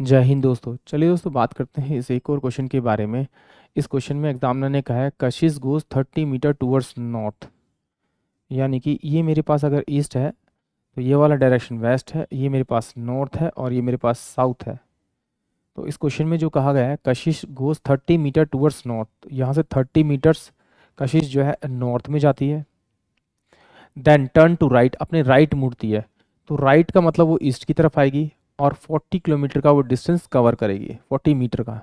जय हिंद दोस्तों चलिए दोस्तों बात करते हैं इस एक और क्वेश्चन के बारे में इस क्वेश्चन में एग्जामिनर ने कहा है Kashish goes thirty metre towards north यानी कि ये मेरे पास अगर ईस्ट है तो ये वाला डायरेक्शन वेस्ट है ये मेरे पास नॉर्थ है और ये मेरे पास साउथ है तो इस क्वेश्चन में जो कहा गया है Kashish goes thirty metre towards north यहाँ से थर्टी मीटर्स कशिश जो है नॉर्थ में जाती है देन टर्न टू राइट अपने राइट right मुड़ती है तो राइट right का मतलब वो ईस्ट की तरफ आएगी और 40 किलोमीटर का वो डिस्टेंस कवर करेगी 40 मीटर का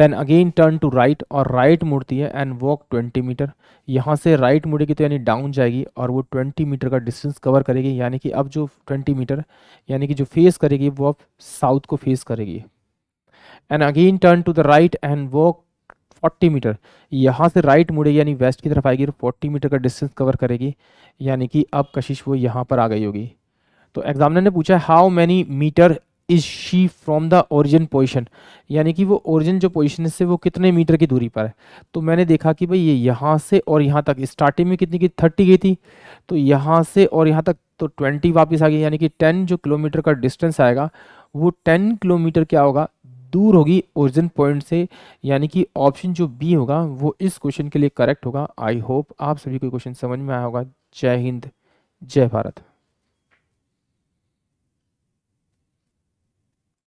then again turn to right और राइट मुड़ती है एंड वॉक 20 मीटर यहाँ से राइट मुड़ेगी तो यानी डाउन जाएगी और वो 20 मीटर का डिस्टेंस कवर करेगी यानी कि अब जो 20 मीटर यानी कि जो फेस करेगी वो अब साउथ को फेस करेगी and again turn to the right and walk 40 metre यहाँ से राइट मुड़ेगी यानी वेस्ट की तरफ आएगी और 40 मीटर का डिस्टेंस कवर करेगी यानी कि अब कशिश वो यहाँ पर आ गई होगी तो एग्जामिनर ने पूछा है how many metre is she from the origin position यानी कि वो ओरिजिन जो पोजिशन से वो कितने मीटर की दूरी पर है तो मैंने देखा कि भाई ये यहाँ से और यहाँ तक स्टार्टिंग में कितनी की थर्टी गई थी तो यहाँ से और यहाँ तक तो ट्वेंटी वापस आ गई यानी कि टेन जो किलोमीटर का डिस्टेंस आएगा वो टेन किलोमीटर क्या होगा दूर होगी ओरिजिन पॉइंट से यानी कि ऑप्शन जो बी होगा वो इस क्वेश्चन के लिए करेक्ट होगा आई होप आप सभी को क्वेश्चन समझ में आया होगा जय हिंद जय भारत